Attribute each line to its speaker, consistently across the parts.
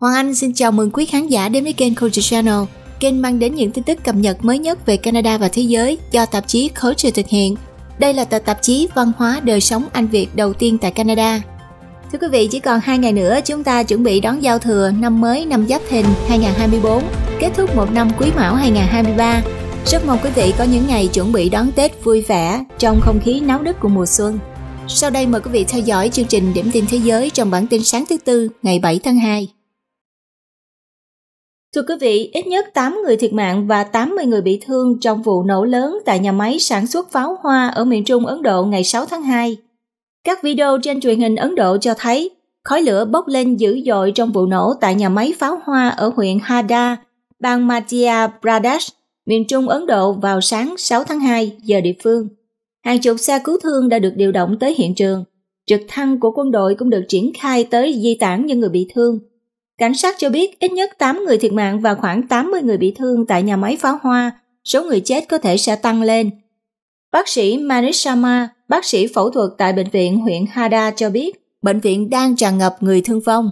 Speaker 1: Hoàng Anh xin chào mừng quý khán giả đến với kênh Culture Channel, kênh mang đến những tin tức cập nhật mới nhất về Canada và thế giới do tạp chí Culture thực hiện. Đây là tờ tạp chí văn hóa đời sống Anh Việt đầu tiên tại Canada. Thưa quý vị, chỉ còn 2 ngày nữa chúng ta chuẩn bị đón giao thừa năm mới năm Giáp Thìn 2024, kết thúc một năm Quý Mão 2023. Rất mong quý vị có những ngày chuẩn bị đón Tết vui vẻ trong không khí náo nức của mùa xuân. Sau đây mời quý vị theo dõi chương trình Điểm tin thế giới trong bản tin sáng thứ tư ngày 7 tháng 2. Thưa quý vị, ít nhất 8 người thiệt mạng và 80 người bị thương trong vụ nổ lớn tại nhà máy sản xuất pháo hoa ở miền Trung Ấn Độ ngày 6 tháng 2. Các video trên truyền hình Ấn Độ cho thấy khói lửa bốc lên dữ dội trong vụ nổ tại nhà máy pháo hoa ở huyện Hada, bang Madhya Pradesh, miền Trung Ấn Độ vào sáng 6 tháng 2 giờ địa phương. Hàng chục xe cứu thương đã được điều động tới hiện trường. Trực thăng của quân đội cũng được triển khai tới di tản những người bị thương – Cảnh sát cho biết ít nhất 8 người thiệt mạng và khoảng 80 người bị thương tại nhà máy pháo hoa, số người chết có thể sẽ tăng lên. Bác sĩ Manish bác sĩ phẫu thuật tại bệnh viện huyện Hada cho biết, bệnh viện đang tràn ngập người thương vong.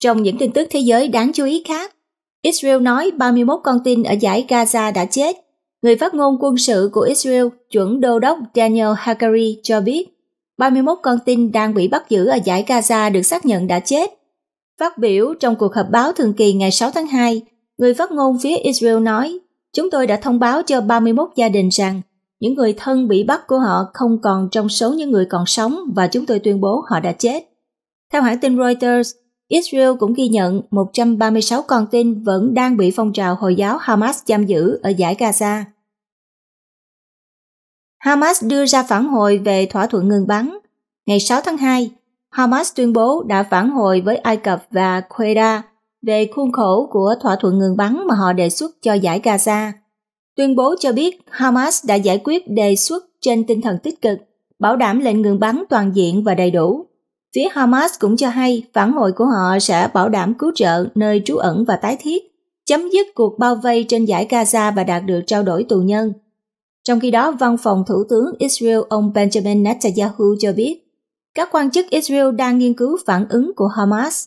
Speaker 1: Trong những tin tức thế giới đáng chú ý khác, Israel nói 31 con tin ở giải Gaza đã chết. Người phát ngôn quân sự của Israel, chuẩn đô đốc Daniel Hagari cho biết 31 con tin đang bị bắt giữ ở giải Gaza được xác nhận đã chết. Phát biểu trong cuộc họp báo thường kỳ ngày 6 tháng 2, người phát ngôn phía Israel nói, chúng tôi đã thông báo cho 31 gia đình rằng những người thân bị bắt của họ không còn trong số những người còn sống và chúng tôi tuyên bố họ đã chết. Theo hãng tin Reuters, Israel cũng ghi nhận 136 con tin vẫn đang bị phong trào Hồi giáo Hamas giam giữ ở giải Gaza. Hamas đưa ra phản hồi về thỏa thuận ngừng bắn. Ngày 6 tháng 2, Hamas tuyên bố đã phản hồi với Ai Cập và Quetta về khuôn khổ của thỏa thuận ngừng bắn mà họ đề xuất cho giải Gaza. Tuyên bố cho biết Hamas đã giải quyết đề xuất trên tinh thần tích cực, bảo đảm lệnh ngừng bắn toàn diện và đầy đủ. Phía Hamas cũng cho hay phản hồi của họ sẽ bảo đảm cứu trợ nơi trú ẩn và tái thiết, chấm dứt cuộc bao vây trên giải Gaza và đạt được trao đổi tù nhân – trong khi đó, văn phòng Thủ tướng Israel ông Benjamin Netanyahu cho biết, các quan chức Israel đang nghiên cứu phản ứng của Hamas.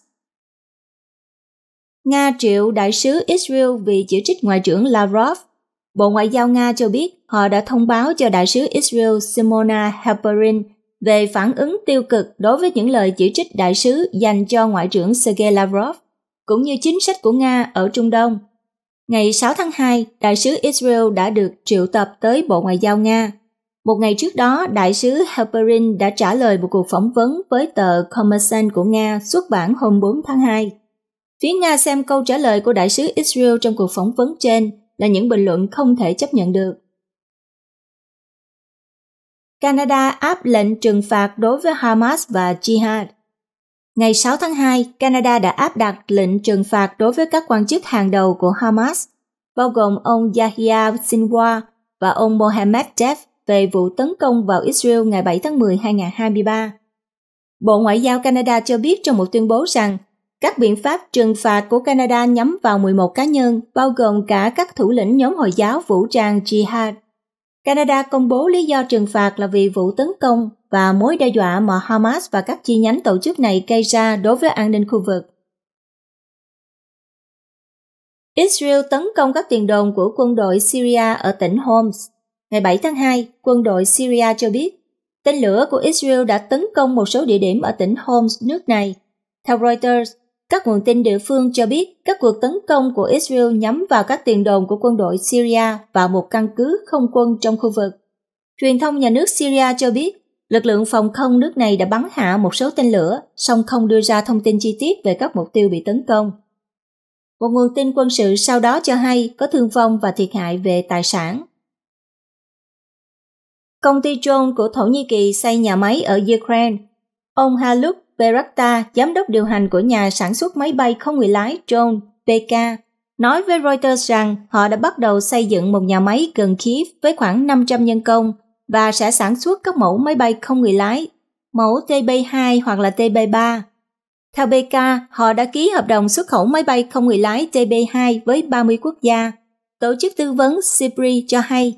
Speaker 1: Nga triệu đại sứ Israel vì chỉ trích Ngoại trưởng Lavrov. Bộ Ngoại giao Nga cho biết họ đã thông báo cho đại sứ Israel Simona Halperin về phản ứng tiêu cực đối với những lời chỉ trích đại sứ dành cho Ngoại trưởng Sergei Lavrov, cũng như chính sách của Nga ở Trung Đông – Ngày 6 tháng 2, đại sứ Israel đã được triệu tập tới Bộ Ngoại giao Nga. Một ngày trước đó, đại sứ Halperin đã trả lời một cuộc phỏng vấn với tờ Kommersant của Nga xuất bản hôm 4 tháng 2. Phía Nga xem câu trả lời của đại sứ Israel trong cuộc phỏng vấn trên là những bình luận không thể chấp nhận được. Canada áp lệnh trừng phạt đối với Hamas và Jihad – Ngày 6 tháng 2, Canada đã áp đặt lệnh trừng phạt đối với các quan chức hàng đầu của Hamas, bao gồm ông Yahya Sinwar và ông Mohammed Def về vụ tấn công vào Israel ngày 7 tháng 10, 2023. Bộ Ngoại giao Canada cho biết trong một tuyên bố rằng các biện pháp trừng phạt của Canada nhắm vào 11 cá nhân, bao gồm cả các thủ lĩnh nhóm Hồi giáo vũ trang Jihad. Canada công bố lý do trừng phạt là vì vụ tấn công và mối đe dọa mà Hamas và các chi nhánh tổ chức này gây ra đối với an ninh khu vực. Israel tấn công các tiền đồn của quân đội Syria ở tỉnh Homs. Ngày 7 tháng 2, quân đội Syria cho biết tên lửa của Israel đã tấn công một số địa điểm ở tỉnh Homs, nước này. Theo Reuters, các nguồn tin địa phương cho biết các cuộc tấn công của Israel nhắm vào các tiền đồn của quân đội Syria và một căn cứ không quân trong khu vực. Truyền thông nhà nước Syria cho biết lực lượng phòng không nước này đã bắn hạ một số tên lửa, song không đưa ra thông tin chi tiết về các mục tiêu bị tấn công. Một nguồn tin quân sự sau đó cho hay có thương vong và thiệt hại về tài sản. Công ty drone của Thổ Nhĩ Kỳ xây nhà máy ở Ukraine. Ông Haluk Beretta, giám đốc điều hành của nhà sản xuất máy bay không người lái drone PK, nói với Reuters rằng họ đã bắt đầu xây dựng một nhà máy gần Kiev với khoảng 500 nhân công và sẽ sản xuất các mẫu máy bay không người lái, mẫu TB2 hoặc là TB3. Theo PK, họ đã ký hợp đồng xuất khẩu máy bay không người lái TB2 với 30 quốc gia. Tổ chức tư vấn CIPRI cho hay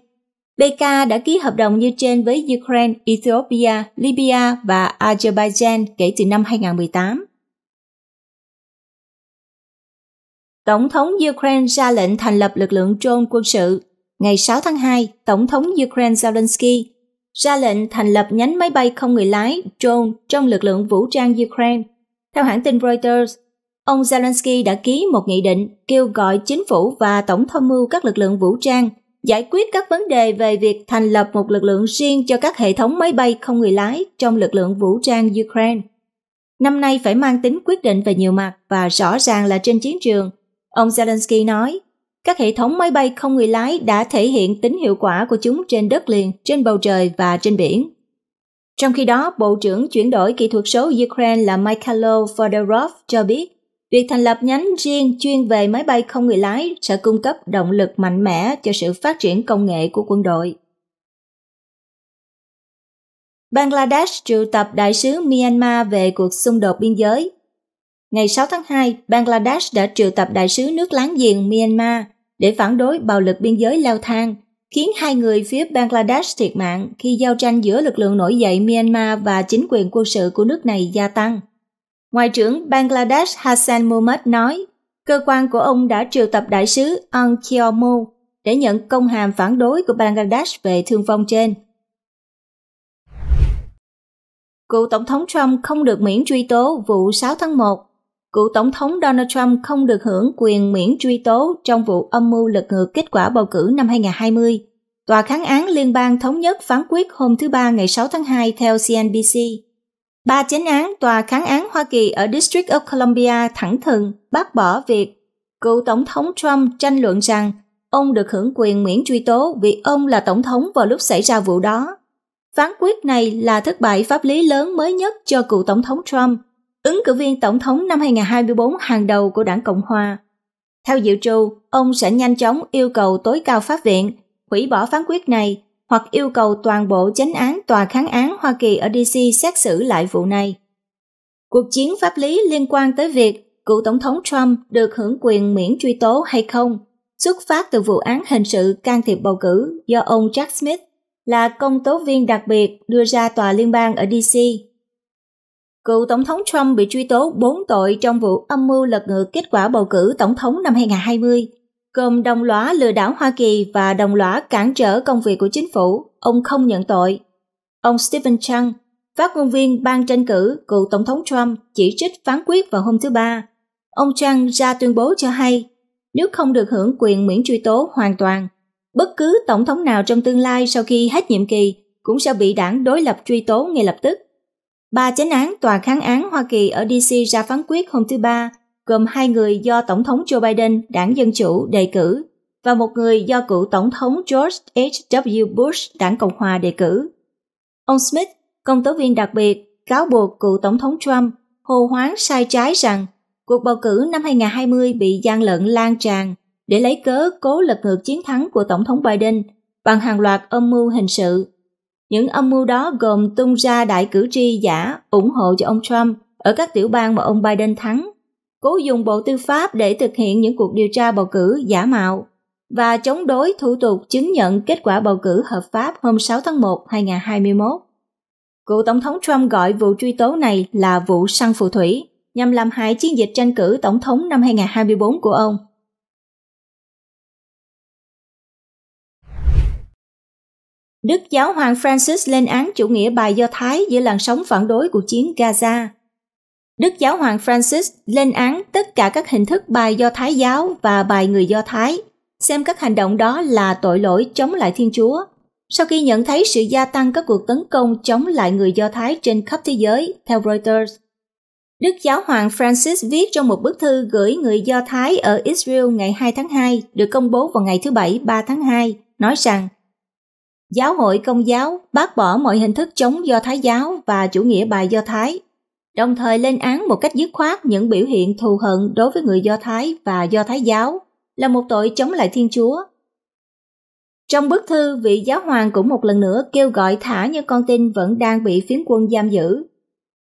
Speaker 1: BK đã ký hợp đồng như trên với Ukraine, Ethiopia, Libya và Azerbaijan kể từ năm 2018. Tổng thống Ukraine ra lệnh thành lập lực lượng drone quân sự. Ngày 6 tháng 2, Tổng thống Ukraine Zelensky ra lệnh thành lập nhánh máy bay không người lái drone trong lực lượng vũ trang Ukraine. Theo hãng tin Reuters, ông Zelensky đã ký một nghị định kêu gọi chính phủ và tổng tham mưu các lực lượng vũ trang giải quyết các vấn đề về việc thành lập một lực lượng riêng cho các hệ thống máy bay không người lái trong lực lượng vũ trang Ukraine. Năm nay phải mang tính quyết định về nhiều mặt và rõ ràng là trên chiến trường, ông Zelensky nói. Các hệ thống máy bay không người lái đã thể hiện tính hiệu quả của chúng trên đất liền, trên bầu trời và trên biển. Trong khi đó, Bộ trưởng chuyển đổi kỹ thuật số Ukraine là Mykhailo Fedorov cho biết Việc thành lập nhánh riêng chuyên về máy bay không người lái sẽ cung cấp động lực mạnh mẽ cho sự phát triển công nghệ của quân đội. Bangladesh triệu tập đại sứ Myanmar về cuộc xung đột biên giới. Ngày 6 tháng 2, Bangladesh đã triệu tập đại sứ nước láng giềng Myanmar để phản đối bạo lực biên giới leo thang, khiến hai người phía Bangladesh thiệt mạng khi giao tranh giữa lực lượng nổi dậy Myanmar và chính quyền quân sự của nước này gia tăng. Ngoại trưởng Bangladesh Hassan muhammad nói, cơ quan của ông đã triệu tập đại sứ An Kiomo để nhận công hàm phản đối của Bangladesh về thương vong trên. Cựu Tổng thống Trump không được miễn truy tố vụ 6 tháng 1. Cựu Tổng thống Donald Trump không được hưởng quyền miễn truy tố trong vụ âm mưu lật ngược kết quả bầu cử năm 2020. Tòa kháng án liên bang thống nhất phán quyết hôm thứ Ba ngày 6 tháng 2 theo CNBC. Ba chánh án tòa kháng án Hoa Kỳ ở District of Columbia thẳng thừng bác bỏ việc cựu Tổng thống Trump tranh luận rằng ông được hưởng quyền miễn truy tố vì ông là Tổng thống vào lúc xảy ra vụ đó. Phán quyết này là thất bại pháp lý lớn mới nhất cho cựu Tổng thống Trump, ứng cử viên Tổng thống năm 2024 hàng đầu của đảng Cộng Hòa. Theo dự trù, ông sẽ nhanh chóng yêu cầu tối cao pháp viện hủy bỏ phán quyết này hoặc yêu cầu toàn bộ chánh án tòa kháng án Hoa Kỳ ở DC xét xử lại vụ này. Cuộc chiến pháp lý liên quan tới việc cựu Tổng thống Trump được hưởng quyền miễn truy tố hay không xuất phát từ vụ án hình sự can thiệp bầu cử do ông Jack Smith là công tố viên đặc biệt đưa ra tòa liên bang ở DC. Cựu Tổng thống Trump bị truy tố 4 tội trong vụ âm mưu lật ngược kết quả bầu cử Tổng thống năm 2020 gồm đồng lõa lừa đảo Hoa Kỳ và đồng lõa cản trở công việc của chính phủ, ông không nhận tội. Ông Stephen Chang, phát ngôn viên ban tranh cử cựu Tổng thống Trump chỉ trích phán quyết vào hôm thứ Ba. Ông Chang ra tuyên bố cho hay, nếu không được hưởng quyền miễn truy tố hoàn toàn, bất cứ tổng thống nào trong tương lai sau khi hết nhiệm kỳ cũng sẽ bị đảng đối lập truy tố ngay lập tức. Ba chánh án tòa kháng án Hoa Kỳ ở DC ra phán quyết hôm thứ Ba gồm hai người do Tổng thống Joe Biden, đảng Dân Chủ, đề cử và một người do cựu Tổng thống George H.W. Bush, đảng Cộng hòa đề cử. Ông Smith, công tố viên đặc biệt, cáo buộc cựu Tổng thống Trump hồ hoáng sai trái rằng cuộc bầu cử năm 2020 bị gian lận lan tràn để lấy cớ cố lật ngược chiến thắng của Tổng thống Biden bằng hàng loạt âm mưu hình sự. Những âm mưu đó gồm tung ra đại cử tri giả ủng hộ cho ông Trump ở các tiểu bang mà ông Biden thắng cố dùng Bộ Tư pháp để thực hiện những cuộc điều tra bầu cử giả mạo và chống đối thủ tục chứng nhận kết quả bầu cử hợp pháp hôm 6 tháng 1, 2021. Cựu Tổng thống Trump gọi vụ truy tố này là vụ săn phù thủy, nhằm làm hại chiến dịch tranh cử Tổng thống năm 2024 của ông. Đức giáo hoàng Francis lên án chủ nghĩa bài Do Thái giữa làn sóng phản đối cuộc chiến Gaza – Đức Giáo hoàng Francis lên án tất cả các hình thức bài Do Thái giáo và bài người Do Thái, xem các hành động đó là tội lỗi chống lại Thiên Chúa. Sau khi nhận thấy sự gia tăng các cuộc tấn công chống lại người Do Thái trên khắp thế giới, theo Reuters, Đức Giáo hoàng Francis viết trong một bức thư gửi người Do Thái ở Israel ngày 2 tháng 2, được công bố vào ngày thứ Bảy 3 tháng 2, nói rằng Giáo hội Công giáo bác bỏ mọi hình thức chống Do Thái giáo và chủ nghĩa bài Do Thái – đồng thời lên án một cách dứt khoát những biểu hiện thù hận đối với người Do Thái và Do Thái giáo là một tội chống lại Thiên Chúa. Trong bức thư, vị giáo hoàng cũng một lần nữa kêu gọi thả những con tin vẫn đang bị phiến quân giam giữ.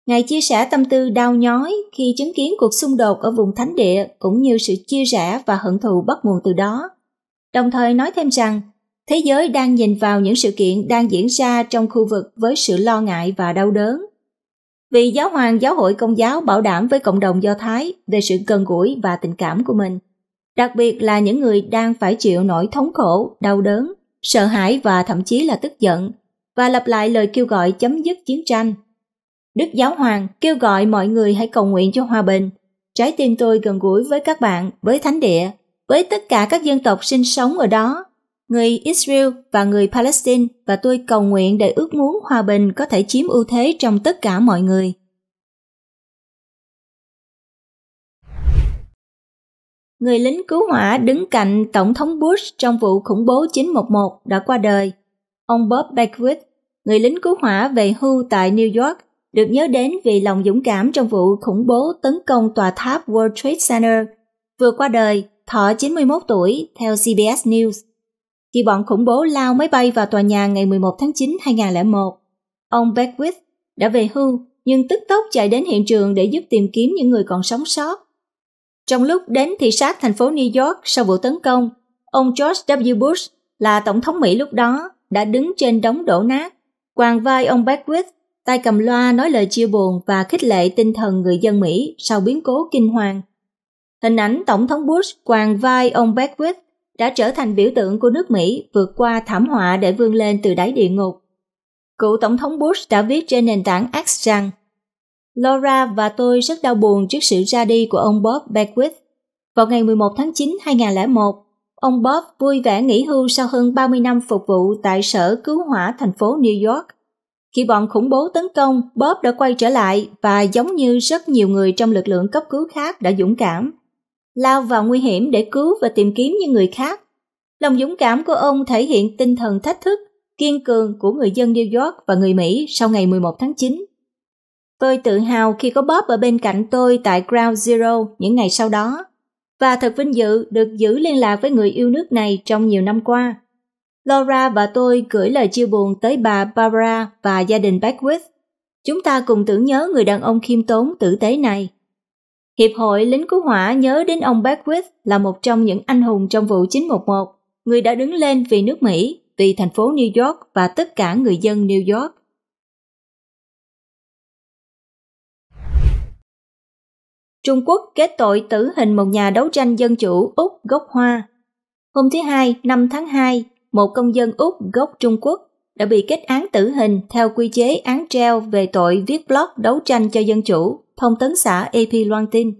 Speaker 1: Ngài chia sẻ tâm tư đau nhói khi chứng kiến cuộc xung đột ở vùng thánh địa cũng như sự chia rẽ và hận thù bắt nguồn từ đó. Đồng thời nói thêm rằng, thế giới đang nhìn vào những sự kiện đang diễn ra trong khu vực với sự lo ngại và đau đớn vì giáo hoàng giáo hội công giáo bảo đảm với cộng đồng Do Thái về sự gần gũi và tình cảm của mình, đặc biệt là những người đang phải chịu nỗi thống khổ, đau đớn, sợ hãi và thậm chí là tức giận, và lặp lại lời kêu gọi chấm dứt chiến tranh. Đức Giáo Hoàng kêu gọi mọi người hãy cầu nguyện cho hòa bình. Trái tim tôi gần gũi với các bạn, với Thánh Địa, với tất cả các dân tộc sinh sống ở đó người Israel và người Palestine và tôi cầu nguyện để ước muốn hòa bình có thể chiếm ưu thế trong tất cả mọi người. Người lính cứu hỏa đứng cạnh Tổng thống Bush trong vụ khủng bố 911 đã qua đời. Ông Bob Beckwith, người lính cứu hỏa về hưu tại New York, được nhớ đến vì lòng dũng cảm trong vụ khủng bố tấn công tòa tháp World Trade Center, vừa qua đời, thọ 91 tuổi, theo CBS News khi bọn khủng bố lao máy bay vào tòa nhà ngày 11 tháng 9 2001. Ông Beckwith đã về hưu nhưng tức tốc chạy đến hiện trường để giúp tìm kiếm những người còn sống sót. Trong lúc đến thị sát thành phố New York sau vụ tấn công, ông George W. Bush là tổng thống Mỹ lúc đó đã đứng trên đống đổ nát, quàng vai ông Beckwith, tay cầm loa nói lời chia buồn và khích lệ tinh thần người dân Mỹ sau biến cố kinh hoàng. Hình ảnh tổng thống Bush quàng vai ông Beckwith đã trở thành biểu tượng của nước Mỹ vượt qua thảm họa để vươn lên từ đáy địa ngục. Cựu Tổng thống Bush đã viết trên nền tảng X rằng Laura và tôi rất đau buồn trước sự ra đi của ông Bob Beckwith. Vào ngày 11 tháng 9, 2001, ông Bob vui vẻ nghỉ hưu sau hơn 30 năm phục vụ tại Sở Cứu hỏa thành phố New York. Khi bọn khủng bố tấn công, Bob đã quay trở lại và giống như rất nhiều người trong lực lượng cấp cứu khác đã dũng cảm, lao vào nguy hiểm để cứu và tìm kiếm những người khác. Lòng dũng cảm của ông thể hiện tinh thần thách thức, kiên cường của người dân New York và người Mỹ sau ngày 11 tháng 9. Tôi tự hào khi có Bob ở bên cạnh tôi tại Ground Zero những ngày sau đó, và thật vinh dự được giữ liên lạc với người yêu nước này trong nhiều năm qua. Laura và tôi gửi lời chia buồn tới bà Barbara và gia đình Beckwith. Chúng ta cùng tưởng nhớ người đàn ông khiêm tốn tử tế này. Hiệp hội lính cứu hỏa nhớ đến ông Beckwith là một trong những anh hùng trong vụ 911, người đã đứng lên vì nước Mỹ, vì thành phố New York và tất cả người dân New York. Trung Quốc kết tội tử hình một nhà đấu tranh dân chủ Úc gốc Hoa. Hôm thứ Hai, 5 tháng 2, một công dân Úc gốc Trung Quốc đã bị kết án tử hình theo quy chế án treo về tội viết blog đấu tranh cho dân chủ thông tấn xã AP loan tin.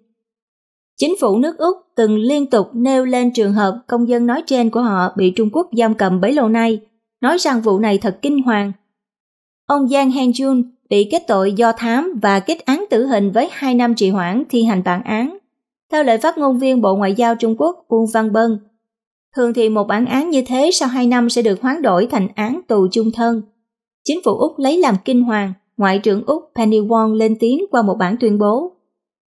Speaker 1: Chính phủ nước Úc từng liên tục nêu lên trường hợp công dân nói trên của họ bị Trung Quốc giam cầm bấy lâu nay, nói rằng vụ này thật kinh hoàng. Ông Giang Heng Jun bị kết tội do thám và kết án tử hình với 2 năm trì hoãn thi hành bản án. Theo lời phát ngôn viên Bộ Ngoại giao Trung Quốc Uông Văn Bân, thường thì một bản án như thế sau 2 năm sẽ được hoán đổi thành án tù chung thân. Chính phủ Úc lấy làm kinh hoàng Ngoại trưởng Úc Penny Wong lên tiếng qua một bản tuyên bố.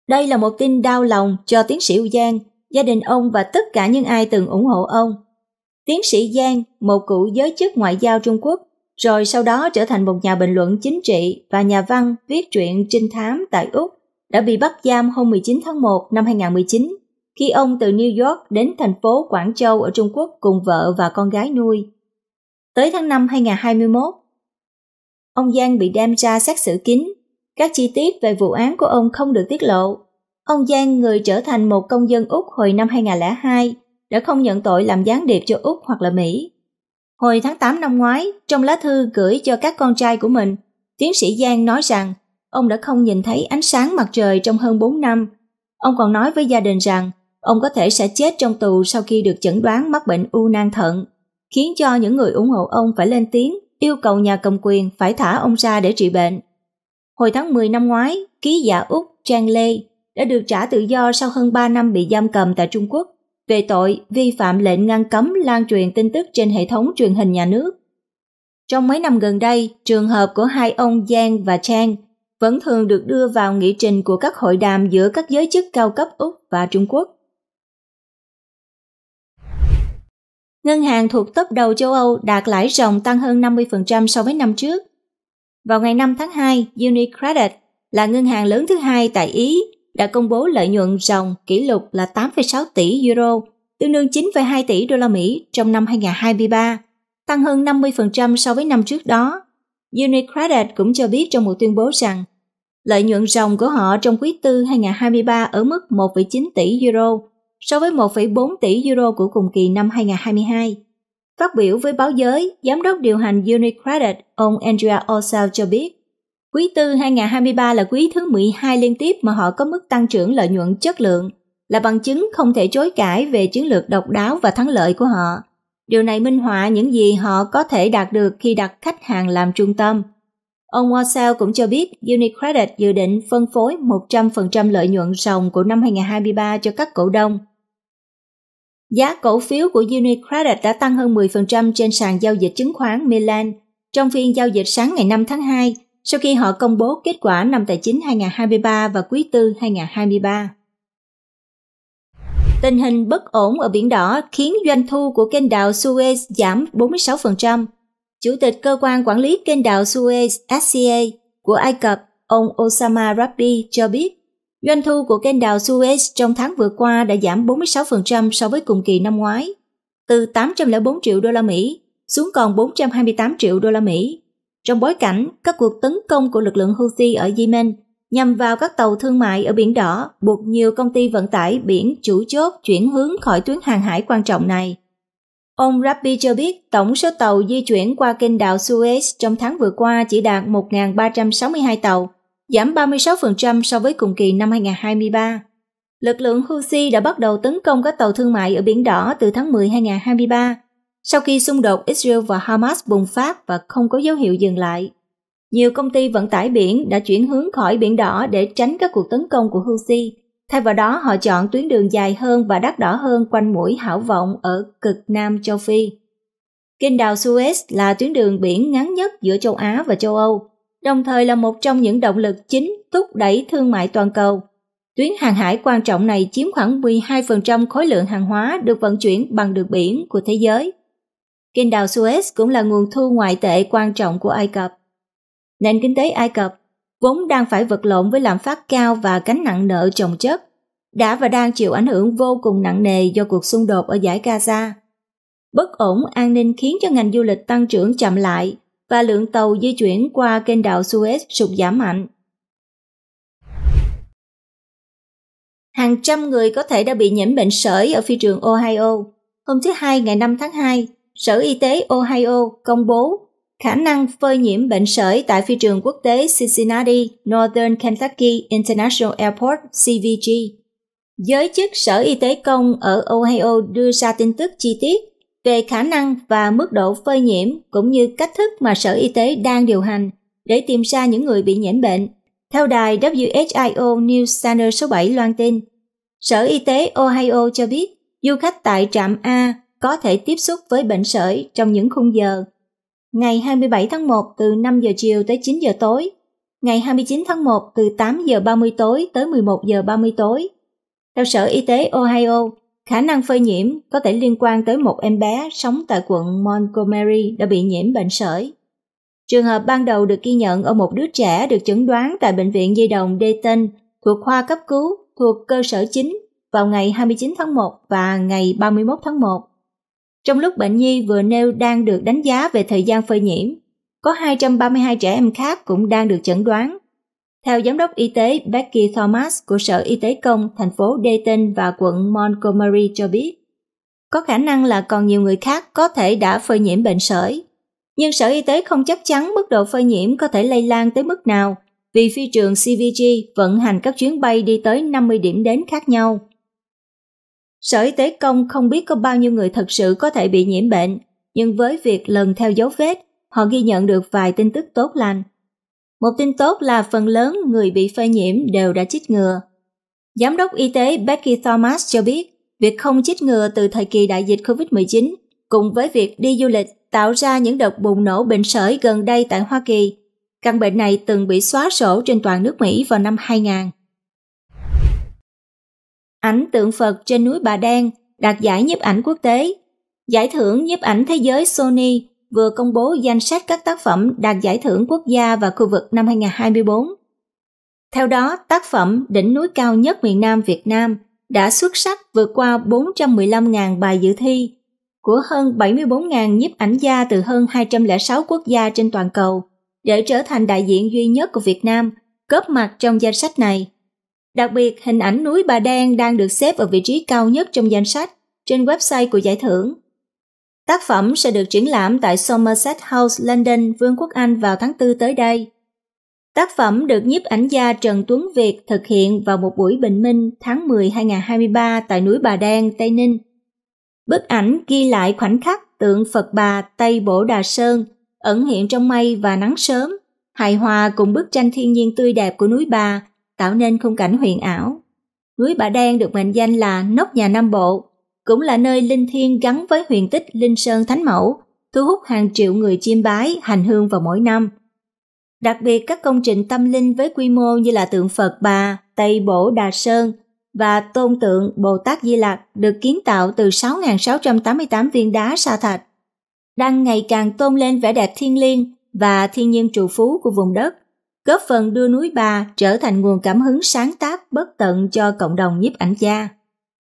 Speaker 1: Đây là một tin đau lòng cho tiến sĩ Giang, gia đình ông và tất cả những ai từng ủng hộ ông. Tiến sĩ Giang, một cựu giới chức ngoại giao Trung Quốc, rồi sau đó trở thành một nhà bình luận chính trị và nhà văn viết truyện trinh thám tại Úc, đã bị bắt giam hôm 19 tháng 1 năm 2019 khi ông từ New York đến thành phố Quảng Châu ở Trung Quốc cùng vợ và con gái nuôi. Tới tháng 5 2021, Ông Giang bị đem ra xét xử kín. Các chi tiết về vụ án của ông không được tiết lộ. Ông Giang, người trở thành một công dân Úc hồi năm 2002, đã không nhận tội làm gián điệp cho Úc hoặc là Mỹ. Hồi tháng 8 năm ngoái, trong lá thư gửi cho các con trai của mình, tiến sĩ Giang nói rằng ông đã không nhìn thấy ánh sáng mặt trời trong hơn 4 năm. Ông còn nói với gia đình rằng ông có thể sẽ chết trong tù sau khi được chẩn đoán mắc bệnh u nang thận, khiến cho những người ủng hộ ông phải lên tiếng yêu cầu nhà cầm quyền phải thả ông ra để trị bệnh. Hồi tháng 10 năm ngoái, ký giả Úc Trang Lê đã được trả tự do sau hơn 3 năm bị giam cầm tại Trung Quốc về tội vi phạm lệnh ngăn cấm lan truyền tin tức trên hệ thống truyền hình nhà nước. Trong mấy năm gần đây, trường hợp của hai ông Giang và Trang vẫn thường được đưa vào nghị trình của các hội đàm giữa các giới chức cao cấp Úc và Trung Quốc. Ngân hàng thuộc top đầu châu Âu đạt lãi ròng tăng hơn 50% so với năm trước. Vào ngày 5 tháng 2, UniCredit là ngân hàng lớn thứ hai tại Ý đã công bố lợi nhuận ròng kỷ lục là 8,6 tỷ euro, tương đương 9,2 tỷ đô la Mỹ trong năm 2023, tăng hơn 50% so với năm trước đó. UniCredit cũng cho biết trong một tuyên bố rằng lợi nhuận ròng của họ trong quý tư 2023 ở mức 1,9 tỷ euro, so với 1,4 tỷ euro của cùng kỳ năm 2022. Phát biểu với báo giới, Giám đốc điều hành UniCredit, ông Andrea Osal cho biết, quý tư 2023 là quý thứ 12 liên tiếp mà họ có mức tăng trưởng lợi nhuận chất lượng, là bằng chứng không thể chối cãi về chiến lược độc đáo và thắng lợi của họ. Điều này minh họa những gì họ có thể đạt được khi đặt khách hàng làm trung tâm. Ông Wassell cũng cho biết UniCredit dự định phân phối 100% lợi nhuận ròng của năm 2023 cho các cổ đông – Giá cổ phiếu của Unicredit đã tăng hơn 10% trên sàn giao dịch chứng khoán Milan trong phiên giao dịch sáng ngày 5 tháng 2 sau khi họ công bố kết quả năm tài chính 2023 và quý tư 2023. Tình hình bất ổn ở Biển Đỏ khiến doanh thu của kênh đào Suez giảm 46%. Chủ tịch cơ quan quản lý kênh đào Suez SCA của Ai Cập, ông Osama Rabi, cho biết Doanh thu của kênh đào Suez trong tháng vừa qua đã giảm 46% so với cùng kỳ năm ngoái, từ 804 triệu đô la Mỹ xuống còn 428 triệu đô la Mỹ. Trong bối cảnh các cuộc tấn công của lực lượng Houthi ở Yemen nhằm vào các tàu thương mại ở Biển Đỏ buộc nhiều công ty vận tải biển chủ chốt chuyển hướng khỏi tuyến hàng hải quan trọng này. Ông Rabbi cho biết tổng số tàu di chuyển qua kênh đào Suez trong tháng vừa qua chỉ đạt 1.362 tàu, giảm 36% so với cùng kỳ năm 2023. Lực lượng Houthi đã bắt đầu tấn công các tàu thương mại ở Biển Đỏ từ tháng 10 2023, sau khi xung đột Israel và Hamas bùng phát và không có dấu hiệu dừng lại. Nhiều công ty vận tải biển đã chuyển hướng khỏi Biển Đỏ để tránh các cuộc tấn công của Houthi. Thay vào đó, họ chọn tuyến đường dài hơn và đắt đỏ hơn quanh mũi hảo vọng ở cực Nam châu Phi. Kinh đào Suez là tuyến đường biển ngắn nhất giữa châu Á và châu Âu, đồng thời là một trong những động lực chính thúc đẩy thương mại toàn cầu. Tuyến hàng hải quan trọng này chiếm khoảng 12% khối lượng hàng hóa được vận chuyển bằng đường biển của thế giới. Kênh đào Suez cũng là nguồn thu ngoại tệ quan trọng của Ai Cập. Nền kinh tế Ai Cập vốn đang phải vật lộn với lạm phát cao và gánh nặng nợ chồng chất, đã và đang chịu ảnh hưởng vô cùng nặng nề do cuộc xung đột ở giải Gaza. Bất ổn an ninh khiến cho ngành du lịch tăng trưởng chậm lại và lượng tàu di chuyển qua kênh đảo Suez sụt giảm mạnh. Hàng trăm người có thể đã bị nhiễm bệnh sởi ở phi trường Ohio. Hôm thứ Hai ngày 5 tháng 2, Sở Y tế Ohio công bố khả năng phơi nhiễm bệnh sởi tại phi trường quốc tế Cincinnati Northern Kentucky International Airport CVG. Giới chức Sở Y tế Công ở Ohio đưa ra tin tức chi tiết về khả năng và mức độ phơi nhiễm cũng như cách thức mà Sở Y tế đang điều hành để tìm ra những người bị nhiễm bệnh. Theo đài WHIO News Center số 7 loan tin, Sở Y tế Ohio cho biết du khách tại trạm A có thể tiếp xúc với bệnh sởi trong những khung giờ ngày 27 tháng 1 từ 5 giờ chiều tới 9 giờ tối, ngày 29 tháng 1 từ 8 giờ 30 tối tới 11 giờ 30 tối. Theo Sở Y tế Ohio, Khả năng phơi nhiễm có thể liên quan tới một em bé sống tại quận Montgomery đã bị nhiễm bệnh sởi. Trường hợp ban đầu được ghi nhận ở một đứa trẻ được chẩn đoán tại Bệnh viện Di đồng Dayton thuộc khoa cấp cứu thuộc cơ sở chính vào ngày 29 tháng 1 và ngày 31 tháng 1. Trong lúc bệnh nhi vừa nêu đang được đánh giá về thời gian phơi nhiễm, có 232 trẻ em khác cũng đang được chẩn đoán theo giám đốc y tế Becky Thomas của Sở Y tế Công thành phố Dayton và quận Montgomery cho biết, có khả năng là còn nhiều người khác có thể đã phơi nhiễm bệnh sởi. Nhưng Sở Y tế không chắc chắn mức độ phơi nhiễm có thể lây lan tới mức nào vì phi trường CVG vận hành các chuyến bay đi tới 50 điểm đến khác nhau. Sở Y tế Công không biết có bao nhiêu người thật sự có thể bị nhiễm bệnh, nhưng với việc lần theo dấu vết, họ ghi nhận được vài tin tức tốt lành. Một tin tốt là phần lớn người bị phơi nhiễm đều đã chích ngừa. Giám đốc y tế Becky Thomas cho biết, việc không chích ngừa từ thời kỳ đại dịch COVID-19 cùng với việc đi du lịch tạo ra những đợt bùng nổ bệnh sởi gần đây tại Hoa Kỳ. Căn bệnh này từng bị xóa sổ trên toàn nước Mỹ vào năm 2000. Ảnh tượng Phật trên núi Bà Đen đạt giải nhiếp ảnh quốc tế. Giải thưởng nhiếp ảnh thế giới Sony vừa công bố danh sách các tác phẩm đạt giải thưởng quốc gia và khu vực năm 2024. Theo đó, tác phẩm Đỉnh núi cao nhất miền Nam Việt Nam đã xuất sắc vượt qua 415.000 bài dự thi của hơn 74.000 nhiếp ảnh gia từ hơn 206 quốc gia trên toàn cầu để trở thành đại diện duy nhất của Việt Nam góp mặt trong danh sách này. Đặc biệt, hình ảnh núi Bà Đen đang được xếp ở vị trí cao nhất trong danh sách trên website của giải thưởng Tác phẩm sẽ được triển lãm tại Somerset House, London, Vương quốc Anh vào tháng 4 tới đây. Tác phẩm được nhiếp ảnh gia Trần Tuấn Việt thực hiện vào một buổi bình minh tháng 10 2023 tại núi Bà Đen, Tây Ninh. Bức ảnh ghi lại khoảnh khắc tượng Phật Bà Tây Bổ Đà Sơn ẩn hiện trong mây và nắng sớm, hài hòa cùng bức tranh thiên nhiên tươi đẹp của núi Bà, tạo nên khung cảnh huyền ảo. Núi Bà Đen được mệnh danh là nóc nhà Nam Bộ cũng là nơi linh thiêng gắn với huyền tích Linh Sơn Thánh Mẫu, thu hút hàng triệu người chiêm bái, hành hương vào mỗi năm. Đặc biệt các công trình tâm linh với quy mô như là tượng Phật Bà, Tây Bổ Đà Sơn và tôn tượng Bồ Tát Di Lặc được kiến tạo từ 6.688 viên đá sa thạch, đang ngày càng tôn lên vẻ đẹp thiên liêng và thiên nhiên trụ phú của vùng đất, góp phần đưa núi Bà trở thành nguồn cảm hứng sáng tác bất tận cho cộng đồng nhiếp ảnh gia.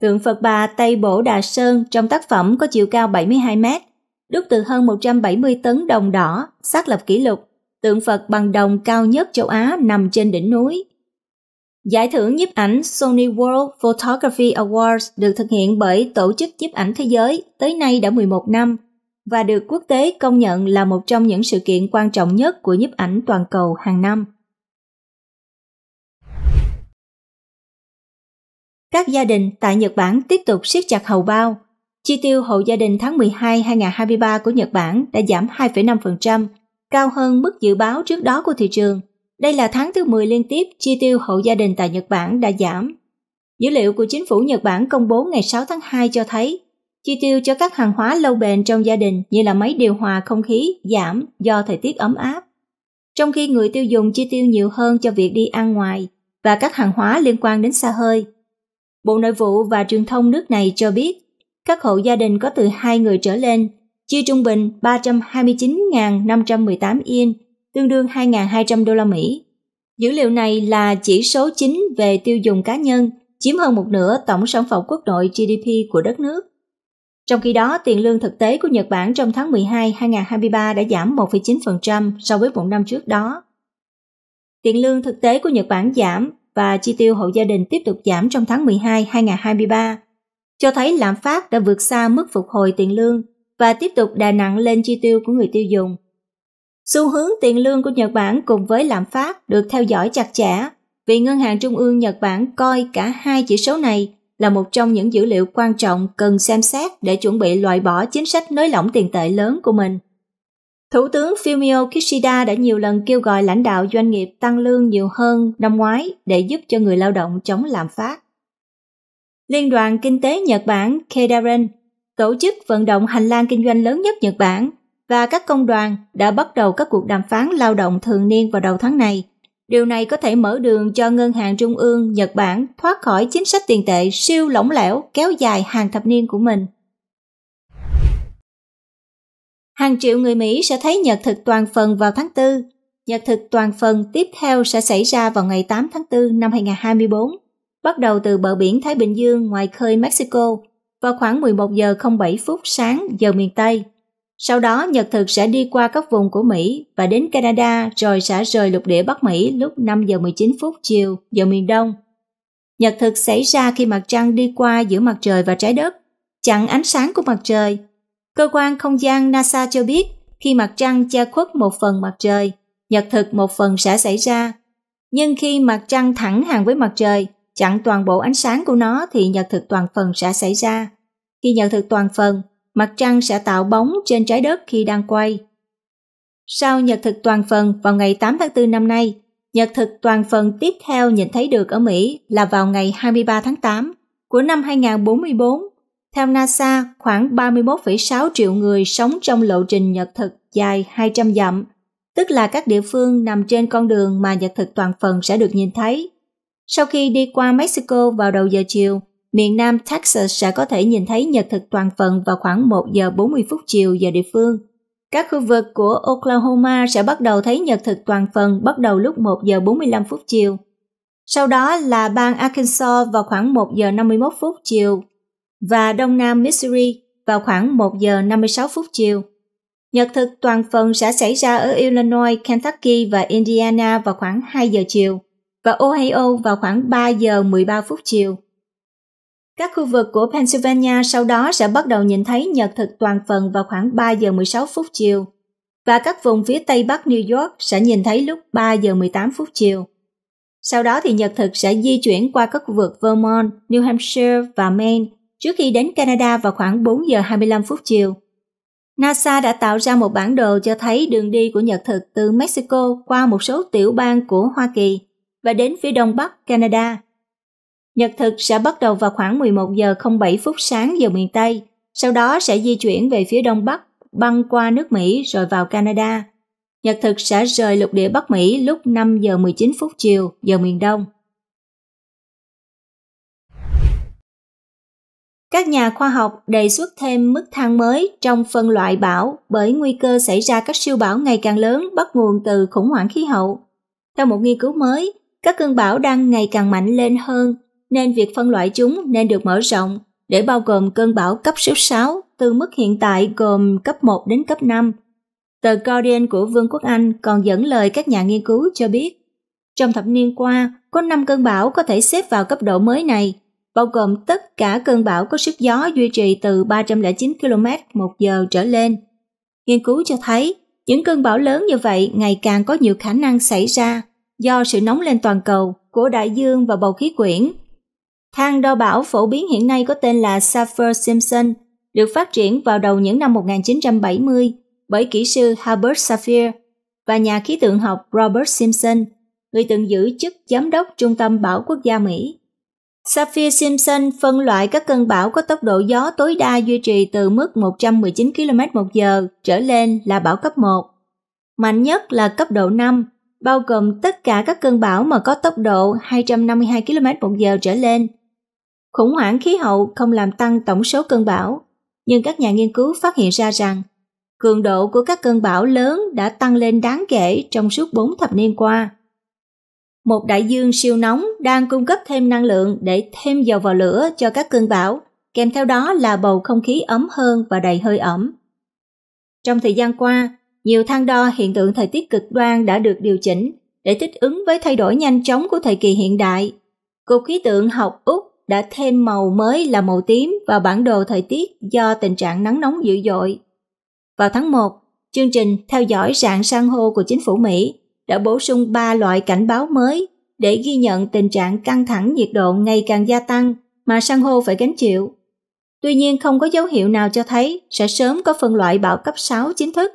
Speaker 1: Tượng Phật bà Tây Bổ Đà Sơn trong tác phẩm có chiều cao 72 mét, đúc từ hơn 170 tấn đồng đỏ, xác lập kỷ lục, tượng Phật bằng đồng cao nhất châu Á nằm trên đỉnh núi. Giải thưởng nhiếp ảnh Sony World Photography Awards được thực hiện bởi Tổ chức Nhiếp ảnh Thế giới tới nay đã 11 năm và được quốc tế công nhận là một trong những sự kiện quan trọng nhất của nhiếp ảnh toàn cầu hàng năm. các gia đình tại Nhật Bản tiếp tục siết chặt hầu bao. Chi tiêu hộ gia đình tháng 12 2023 của Nhật Bản đã giảm 2,5%, cao hơn mức dự báo trước đó của thị trường. Đây là tháng thứ 10 liên tiếp chi tiêu hộ gia đình tại Nhật Bản đã giảm. Dữ liệu của chính phủ Nhật Bản công bố ngày 6 tháng 2 cho thấy chi tiêu cho các hàng hóa lâu bền trong gia đình như là máy điều hòa không khí giảm do thời tiết ấm áp. Trong khi người tiêu dùng chi tiêu nhiều hơn cho việc đi ăn ngoài và các hàng hóa liên quan đến xa hơi – Bộ Nội vụ và Truyền thông nước này cho biết, các hộ gia đình có từ 2 người trở lên, chia trung bình 329.518 yên, tương đương 2.200 đô la Mỹ. Dữ liệu này là chỉ số chính về tiêu dùng cá nhân, chiếm hơn một nửa tổng sản phẩm quốc nội GDP của đất nước. Trong khi đó, tiền lương thực tế của Nhật Bản trong tháng 12 2023 đã giảm 1,9% so với một năm trước đó. Tiền lương thực tế của Nhật Bản giảm và chi tiêu hộ gia đình tiếp tục giảm trong tháng 12 2023, cho thấy lạm phát đã vượt xa mức phục hồi tiền lương và tiếp tục đè nặng lên chi tiêu của người tiêu dùng. Xu hướng tiền lương của Nhật Bản cùng với lạm phát được theo dõi chặt chẽ vì Ngân hàng Trung ương Nhật Bản coi cả hai chỉ số này là một trong những dữ liệu quan trọng cần xem xét để chuẩn bị loại bỏ chính sách nới lỏng tiền tệ lớn của mình. Thủ tướng Fumio Kishida đã nhiều lần kêu gọi lãnh đạo doanh nghiệp tăng lương nhiều hơn năm ngoái để giúp cho người lao động chống lạm phát. Liên đoàn Kinh tế Nhật Bản Kedaren tổ chức vận động hành lang kinh doanh lớn nhất Nhật Bản và các công đoàn đã bắt đầu các cuộc đàm phán lao động thường niên vào đầu tháng này. Điều này có thể mở đường cho Ngân hàng Trung ương Nhật Bản thoát khỏi chính sách tiền tệ siêu lỏng lẻo kéo dài hàng thập niên của mình. Hàng triệu người Mỹ sẽ thấy nhật thực toàn phần vào tháng 4. Nhật thực toàn phần tiếp theo sẽ xảy ra vào ngày 8 tháng 4 năm 2024, bắt đầu từ bờ biển Thái Bình Dương ngoài khơi Mexico vào khoảng 11 giờ 07 phút sáng giờ miền Tây. Sau đó nhật thực sẽ đi qua các vùng của Mỹ và đến Canada rồi sẽ rời lục địa Bắc Mỹ lúc 5 giờ 19 phút chiều giờ miền Đông. Nhật thực xảy ra khi mặt trăng đi qua giữa mặt trời và trái đất, chặn ánh sáng của mặt trời Cơ quan không gian NASA cho biết khi mặt trăng che khuất một phần mặt trời, nhật thực một phần sẽ xảy ra. Nhưng khi mặt trăng thẳng hàng với mặt trời, chặn toàn bộ ánh sáng của nó thì nhật thực toàn phần sẽ xảy ra. Khi nhật thực toàn phần, mặt trăng sẽ tạo bóng trên trái đất khi đang quay. Sau nhật thực toàn phần vào ngày 8 tháng 4 năm nay, nhật thực toàn phần tiếp theo nhìn thấy được ở Mỹ là vào ngày 23 tháng 8 của năm 2044 theo NASA, khoảng 31,6 triệu người sống trong lộ trình nhật thực dài 200 dặm, tức là các địa phương nằm trên con đường mà nhật thực toàn phần sẽ được nhìn thấy. Sau khi đi qua Mexico vào đầu giờ chiều, miền Nam Texas sẽ có thể nhìn thấy nhật thực toàn phần vào khoảng 1 giờ 40 phút chiều giờ địa phương. Các khu vực của Oklahoma sẽ bắt đầu thấy nhật thực toàn phần bắt đầu lúc 1 giờ 45 phút chiều. Sau đó là bang Arkansas vào khoảng 1 giờ 51 phút chiều và đông nam Missouri vào khoảng 1 giờ 56 phút chiều. Nhật thực toàn phần sẽ xảy ra ở Illinois, Kentucky và Indiana vào khoảng 2 giờ chiều và Ohio vào khoảng 3 giờ 13 phút chiều. Các khu vực của Pennsylvania sau đó sẽ bắt đầu nhìn thấy nhật thực toàn phần vào khoảng 3 giờ 16 phút chiều và các vùng phía tây bắc New York sẽ nhìn thấy lúc 3 giờ 18 phút chiều. Sau đó thì nhật thực sẽ di chuyển qua các khu vực Vermont, New Hampshire và Maine trước khi đến Canada vào khoảng 4 giờ 25 phút chiều. NASA đã tạo ra một bản đồ cho thấy đường đi của nhật thực từ Mexico qua một số tiểu bang của Hoa Kỳ và đến phía đông bắc Canada. Nhật thực sẽ bắt đầu vào khoảng 11 giờ 07 phút sáng giờ miền Tây, sau đó sẽ di chuyển về phía đông bắc, băng qua nước Mỹ rồi vào Canada. Nhật thực sẽ rời lục địa Bắc Mỹ lúc 5 giờ 19 phút chiều giờ miền Đông. Các nhà khoa học đề xuất thêm mức thang mới trong phân loại bão bởi nguy cơ xảy ra các siêu bão ngày càng lớn bắt nguồn từ khủng hoảng khí hậu. Theo một nghiên cứu mới, các cơn bão đang ngày càng mạnh lên hơn, nên việc phân loại chúng nên được mở rộng để bao gồm cơn bão cấp số 6 từ mức hiện tại gồm cấp 1 đến cấp 5. Tờ Guardian của Vương quốc Anh còn dẫn lời các nhà nghiên cứu cho biết, trong thập niên qua, có 5 cơn bão có thể xếp vào cấp độ mới này – bao gồm tất cả cơn bão có sức gió duy trì từ 309 km một giờ trở lên. Nghiên cứu cho thấy, những cơn bão lớn như vậy ngày càng có nhiều khả năng xảy ra do sự nóng lên toàn cầu của đại dương và bầu khí quyển. Thang đo bão phổ biến hiện nay có tên là Saffir-Simpson, được phát triển vào đầu những năm 1970 bởi kỹ sư Herbert Saffir và nhà khí tượng học Robert Simpson, người từng giữ chức giám đốc Trung tâm Bão Quốc gia Mỹ. Sapphire Simpson phân loại các cơn bão có tốc độ gió tối đa duy trì từ mức 119 km một giờ trở lên là bão cấp 1. Mạnh nhất là cấp độ 5, bao gồm tất cả các cơn bão mà có tốc độ 252 km một giờ trở lên. Khủng hoảng khí hậu không làm tăng tổng số cơn bão, nhưng các nhà nghiên cứu phát hiện ra rằng cường độ của các cơn bão lớn đã tăng lên đáng kể trong suốt 4 thập niên qua một đại dương siêu nóng đang cung cấp thêm năng lượng để thêm dầu vào lửa cho các cơn bão, kèm theo đó là bầu không khí ấm hơn và đầy hơi ẩm. Trong thời gian qua, nhiều thang đo hiện tượng thời tiết cực đoan đã được điều chỉnh để thích ứng với thay đổi nhanh chóng của thời kỳ hiện đại. Cục khí tượng học Úc đã thêm màu mới là màu tím vào bản đồ thời tiết do tình trạng nắng nóng dữ dội. Vào tháng 1, chương trình theo dõi rạn san hô của chính phủ Mỹ đã bổ sung 3 loại cảnh báo mới để ghi nhận tình trạng căng thẳng nhiệt độ ngày càng gia tăng mà san hô phải gánh chịu. Tuy nhiên không có dấu hiệu nào cho thấy sẽ sớm có phân loại bão cấp 6 chính thức.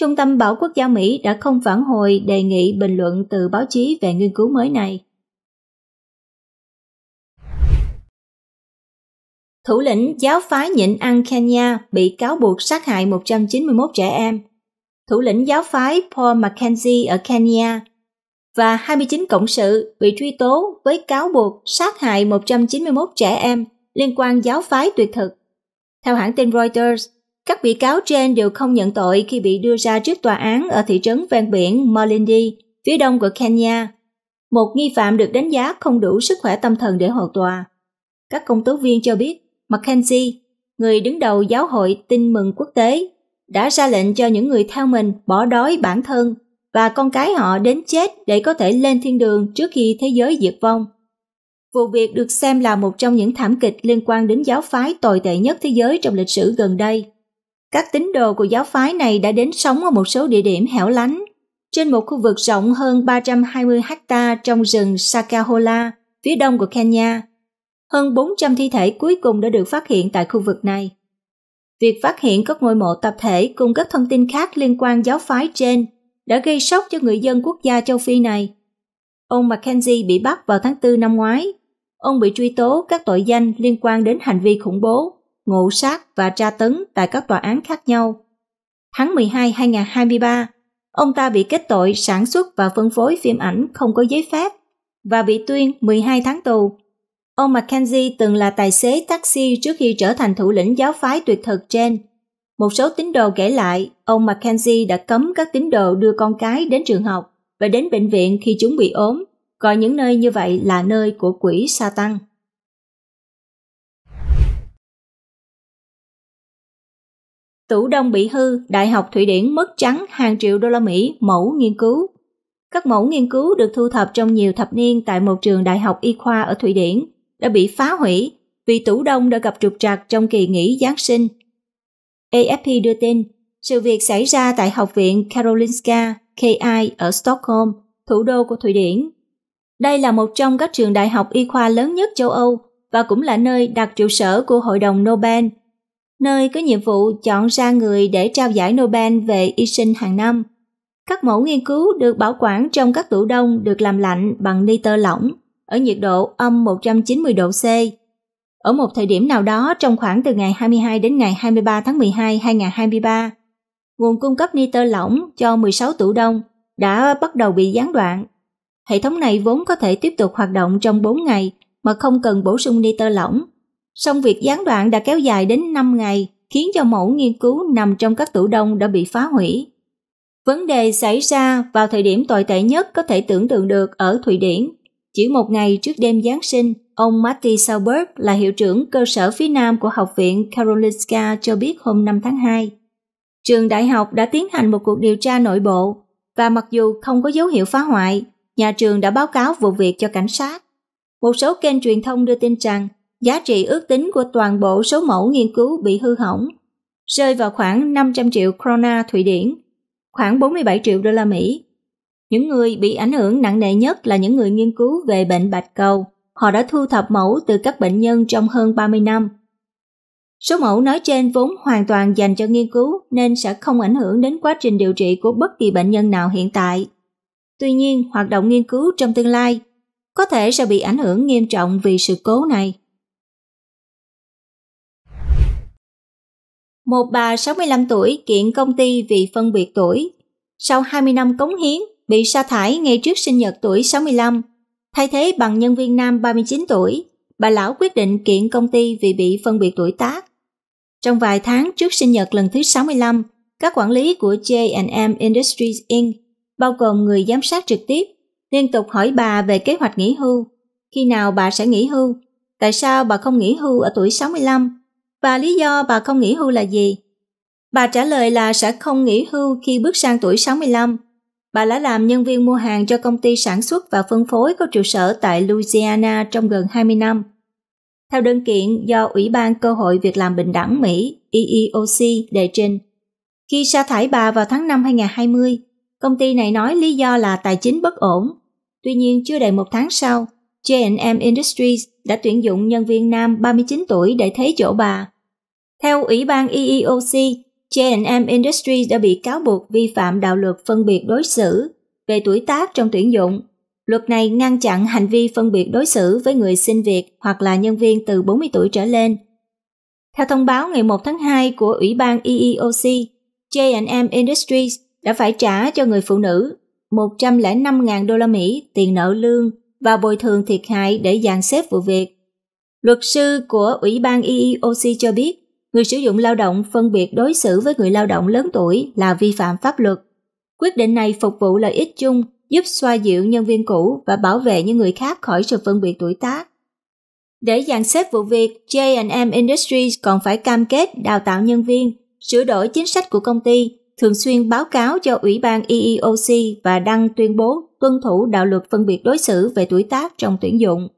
Speaker 1: Trung tâm Bảo quốc gia Mỹ đã không phản hồi đề nghị bình luận từ báo chí về nghiên cứu mới này. Thủ lĩnh giáo phái nhịn ăn Kenya bị cáo buộc sát hại 191 trẻ em thủ lĩnh giáo phái Paul Mackenzie ở Kenya, và 29 cộng sự bị truy tố với cáo buộc sát hại 191 trẻ em liên quan giáo phái tuyệt thực. Theo hãng tin Reuters, các bị cáo trên đều không nhận tội khi bị đưa ra trước tòa án ở thị trấn ven biển Malindi, phía đông của Kenya. Một nghi phạm được đánh giá không đủ sức khỏe tâm thần để hầu tòa. Các công tố viên cho biết, Mackenzie, người đứng đầu giáo hội tin mừng quốc tế, đã ra lệnh cho những người theo mình bỏ đói bản thân và con cái họ đến chết để có thể lên thiên đường trước khi thế giới diệt vong. Vụ việc được xem là một trong những thảm kịch liên quan đến giáo phái tồi tệ nhất thế giới trong lịch sử gần đây. Các tín đồ của giáo phái này đã đến sống ở một số địa điểm hẻo lánh, trên một khu vực rộng hơn 320 ha trong rừng Sakahola, phía đông của Kenya. Hơn 400 thi thể cuối cùng đã được phát hiện tại khu vực này. Việc phát hiện các ngôi mộ tập thể cùng các thông tin khác liên quan giáo phái trên đã gây sốc cho người dân quốc gia châu Phi này. Ông Mackenzie bị bắt vào tháng 4 năm ngoái. Ông bị truy tố các tội danh liên quan đến hành vi khủng bố, ngộ sát và tra tấn tại các tòa án khác nhau. Tháng 12 2023, ông ta bị kết tội sản xuất và phân phối phim ảnh không có giấy phép và bị tuyên 12 tháng tù Ông Mackenzie từng là tài xế taxi trước khi trở thành thủ lĩnh giáo phái tuyệt thực trên. Một số tín đồ kể lại, ông Mackenzie đã cấm các tín đồ đưa con cái đến trường học và đến bệnh viện khi chúng bị ốm, gọi những nơi như vậy là nơi của quỷ Satan. Tủ đông bị hư, Đại học Thụy Điển mất trắng hàng triệu đô la Mỹ mẫu nghiên cứu. Các mẫu nghiên cứu được thu thập trong nhiều thập niên tại một trường đại học y khoa ở Thụy Điển đã bị phá hủy vì tủ đông đã gặp trục trặc trong kỳ nghỉ Giáng sinh. AFP đưa tin, sự việc xảy ra tại Học viện Karolinska KI ở Stockholm, thủ đô của Thụy Điển. Đây là một trong các trường đại học y khoa lớn nhất châu Âu và cũng là nơi đặt trụ sở của Hội đồng Nobel, nơi có nhiệm vụ chọn ra người để trao giải Nobel về y sinh hàng năm. Các mẫu nghiên cứu được bảo quản trong các tủ đông được làm lạnh bằng nitơ lỏng ở nhiệt độ âm 190 độ C. Ở một thời điểm nào đó trong khoảng từ ngày 22 đến ngày 23 tháng 12 2023, nguồn cung cấp nitơ lỏng cho 16 tủ đông đã bắt đầu bị gián đoạn. Hệ thống này vốn có thể tiếp tục hoạt động trong 4 ngày mà không cần bổ sung nitơ lỏng. Song việc gián đoạn đã kéo dài đến 5 ngày, khiến cho mẫu nghiên cứu nằm trong các tủ đông đã bị phá hủy. Vấn đề xảy ra vào thời điểm tồi tệ nhất có thể tưởng tượng được ở Thụy Điển chỉ một ngày trước đêm Giáng sinh, ông Marty Sauberg là hiệu trưởng cơ sở phía Nam của Học viện Karolinska cho biết hôm 5 tháng 2. Trường đại học đã tiến hành một cuộc điều tra nội bộ và mặc dù không có dấu hiệu phá hoại, nhà trường đã báo cáo vụ việc cho cảnh sát. Một số kênh truyền thông đưa tin rằng giá trị ước tính của toàn bộ số mẫu nghiên cứu bị hư hỏng rơi vào khoảng 500 triệu krona Thụy Điển, khoảng 47 triệu đô la Mỹ, những người bị ảnh hưởng nặng nề nhất là những người nghiên cứu về bệnh bạch cầu. Họ đã thu thập mẫu từ các bệnh nhân trong hơn 30 năm. Số mẫu nói trên vốn hoàn toàn dành cho nghiên cứu nên sẽ không ảnh hưởng đến quá trình điều trị của bất kỳ bệnh nhân nào hiện tại. Tuy nhiên, hoạt động nghiên cứu trong tương lai có thể sẽ bị ảnh hưởng nghiêm trọng vì sự cố này. Một bà 65 tuổi kiện công ty vì phân biệt tuổi. Sau 20 năm cống hiến, bị sa thải ngay trước sinh nhật tuổi 65, thay thế bằng nhân viên nam 39 tuổi, bà lão quyết định kiện công ty vì bị phân biệt tuổi tác. Trong vài tháng trước sinh nhật lần thứ 65, các quản lý của J&M Industries Inc., bao gồm người giám sát trực tiếp, liên tục hỏi bà về kế hoạch nghỉ hưu, khi nào bà sẽ nghỉ hưu, tại sao bà không nghỉ hưu ở tuổi 65, và lý do bà không nghỉ hưu là gì. Bà trả lời là sẽ không nghỉ hưu khi bước sang tuổi 65, Bà đã làm nhân viên mua hàng cho công ty sản xuất và phân phối có trụ sở tại Louisiana trong gần 20 năm. Theo đơn kiện do Ủy ban Cơ hội Việc làm Bình đẳng Mỹ EEOC đệ trình, khi sa thải bà vào tháng 5 2020, công ty này nói lý do là tài chính bất ổn. Tuy nhiên, chưa đầy một tháng sau, J&M Industries đã tuyển dụng nhân viên nam 39 tuổi để thế chỗ bà. Theo Ủy ban EEOC, J&M Industries đã bị cáo buộc vi phạm đạo luật phân biệt đối xử về tuổi tác trong tuyển dụng. Luật này ngăn chặn hành vi phân biệt đối xử với người xin việc hoặc là nhân viên từ 40 tuổi trở lên. Theo thông báo ngày 1 tháng 2 của Ủy ban EEOC, J&M Industries đã phải trả cho người phụ nữ 105.000 đô la Mỹ tiền nợ lương và bồi thường thiệt hại để dàn xếp vụ việc. Luật sư của Ủy ban EEOC cho biết, người sử dụng lao động phân biệt đối xử với người lao động lớn tuổi là vi phạm pháp luật. Quyết định này phục vụ lợi ích chung, giúp xoa dịu nhân viên cũ và bảo vệ những người khác khỏi sự phân biệt tuổi tác. Để dàn xếp vụ việc, J&M Industries còn phải cam kết đào tạo nhân viên, sửa đổi chính sách của công ty, thường xuyên báo cáo cho Ủy ban EEOC và đăng tuyên bố tuân thủ đạo luật phân biệt đối xử về tuổi tác trong tuyển dụng.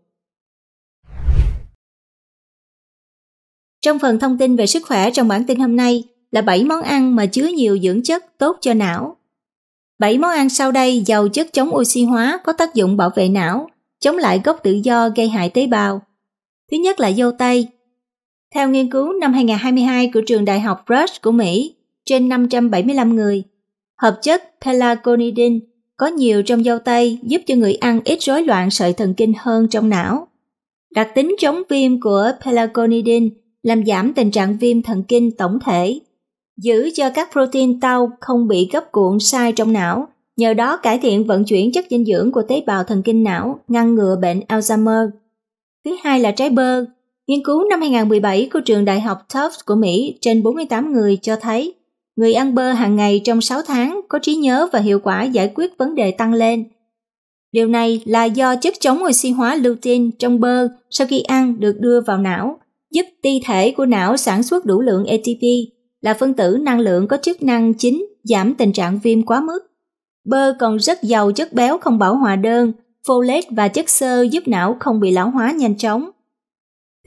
Speaker 1: Trong phần thông tin về sức khỏe trong bản tin hôm nay là 7 món ăn mà chứa nhiều dưỡng chất tốt cho não. 7 món ăn sau đây giàu chất chống oxy hóa có tác dụng bảo vệ não, chống lại gốc tự do gây hại tế bào. Thứ nhất là dâu tây. Theo nghiên cứu năm 2022 của trường đại học Rush của Mỹ, trên 575 người, hợp chất pelagonidin có nhiều trong dâu tây giúp cho người ăn ít rối loạn sợi thần kinh hơn trong não. Đặc tính chống viêm của pelagonidin làm giảm tình trạng viêm thần kinh tổng thể, giữ cho các protein tau không bị gấp cuộn sai trong não, nhờ đó cải thiện vận chuyển chất dinh dưỡng của tế bào thần kinh não, ngăn ngừa bệnh Alzheimer. Thứ hai là trái bơ. Nghiên cứu năm 2017 của trường đại học Tufts của Mỹ trên 48 người cho thấy người ăn bơ hàng ngày trong 6 tháng có trí nhớ và hiệu quả giải quyết vấn đề tăng lên. Điều này là do chất chống oxy hóa lutein trong bơ sau khi ăn được đưa vào não, giúp ti thể của não sản xuất đủ lượng ATP là phân tử năng lượng có chức năng chính giảm tình trạng viêm quá mức. Bơ còn rất giàu chất béo không bão hòa đơn, folate và chất xơ giúp não không bị lão hóa nhanh chóng.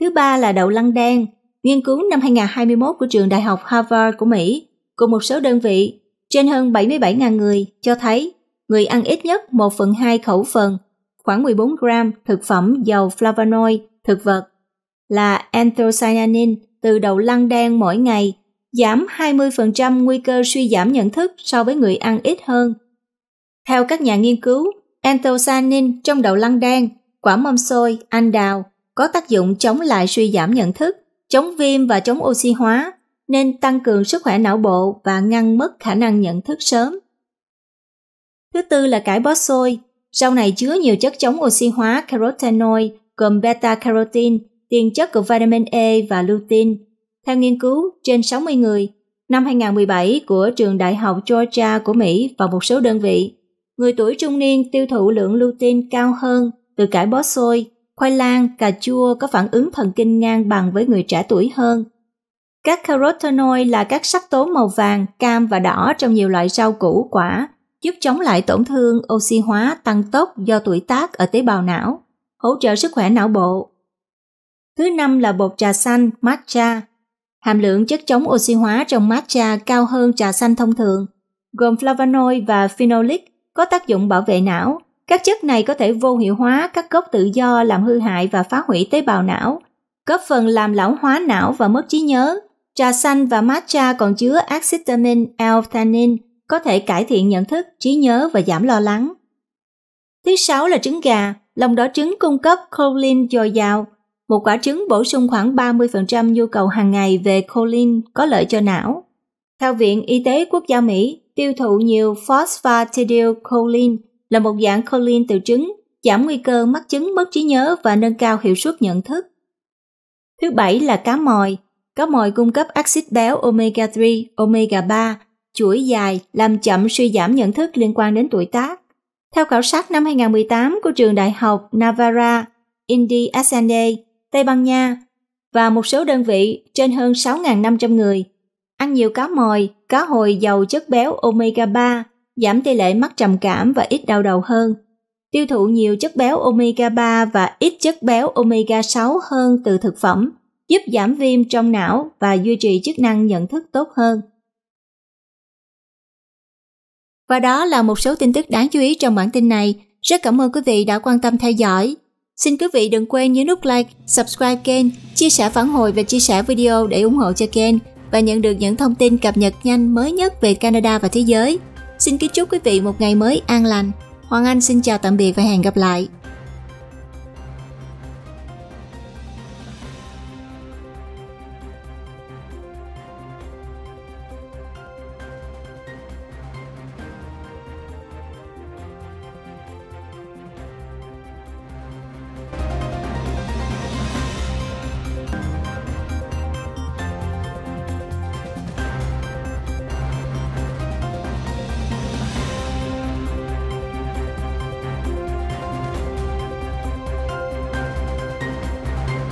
Speaker 1: Thứ ba là đậu lăng đen. Nghiên cứu năm 2021 của trường Đại học Harvard của Mỹ cùng một số đơn vị trên hơn 77.000 người cho thấy người ăn ít nhất 1 phần 2 khẩu phần, khoảng 14 gram thực phẩm giàu flavonoid, thực vật là anthocyanin từ đậu lăng đen mỗi ngày, giảm 20% nguy cơ suy giảm nhận thức so với người ăn ít hơn. Theo các nhà nghiên cứu, anthocyanin trong đậu lăng đen, quả mâm xôi, anh đào có tác dụng chống lại suy giảm nhận thức, chống viêm và chống oxy hóa, nên tăng cường sức khỏe não bộ và ngăn mất khả năng nhận thức sớm. Thứ tư là cải bó xôi. Rau này chứa nhiều chất chống oxy hóa carotenoid gồm beta-carotene tiền chất của vitamin E và lutein. Theo nghiên cứu trên 60 người, năm 2017 của trường Đại học Georgia của Mỹ và một số đơn vị, người tuổi trung niên tiêu thụ lượng lutein cao hơn từ cải bó xôi, khoai lang, cà chua có phản ứng thần kinh ngang bằng với người trẻ tuổi hơn. Các carotenoid là các sắc tố màu vàng, cam và đỏ trong nhiều loại rau củ quả, giúp chống lại tổn thương oxy hóa tăng tốc do tuổi tác ở tế bào não, hỗ trợ sức khỏe não bộ Thứ năm là bột trà xanh matcha. Hàm lượng chất chống oxy hóa trong matcha cao hơn trà xanh thông thường, gồm flavonoid và phenolic có tác dụng bảo vệ não. Các chất này có thể vô hiệu hóa các gốc tự do làm hư hại và phá hủy tế bào não, góp phần làm lão hóa não và mất trí nhớ. Trà xanh và matcha còn chứa acetamin L-theanine, có thể cải thiện nhận thức, trí nhớ và giảm lo lắng. Thứ sáu là trứng gà, lòng đỏ trứng cung cấp choline dồi dào, một quả trứng bổ sung khoảng 30% nhu cầu hàng ngày về choline có lợi cho não. Theo Viện Y tế Quốc gia Mỹ, tiêu thụ nhiều phosphatidylcholine là một dạng choline từ trứng, giảm nguy cơ mắc chứng mất trí nhớ và nâng cao hiệu suất nhận thức. Thứ bảy là cá mòi. Cá mòi cung cấp axit béo omega 3, omega 3, chuỗi dài làm chậm suy giảm nhận thức liên quan đến tuổi tác. Theo khảo sát năm 2018 của trường đại học Navarra, Indiana, Tây Ban Nha và một số đơn vị trên hơn 6.500 người. Ăn nhiều cá mòi, cá hồi giàu chất béo omega 3, giảm tỷ lệ mắc trầm cảm và ít đau đầu hơn. Tiêu thụ nhiều chất béo omega 3 và ít chất béo omega 6 hơn từ thực phẩm, giúp giảm viêm trong não và duy trì chức năng nhận thức tốt hơn. Và đó là một số tin tức đáng chú ý trong bản tin này. Rất cảm ơn quý vị đã quan tâm theo dõi. Xin quý vị đừng quên nhấn nút like, subscribe kênh, chia sẻ phản hồi và chia sẻ video để ủng hộ cho kênh và nhận được những thông tin cập nhật nhanh mới nhất về Canada và thế giới. Xin kính chúc quý vị một ngày mới an lành. Hoàng Anh xin chào tạm biệt và hẹn gặp lại.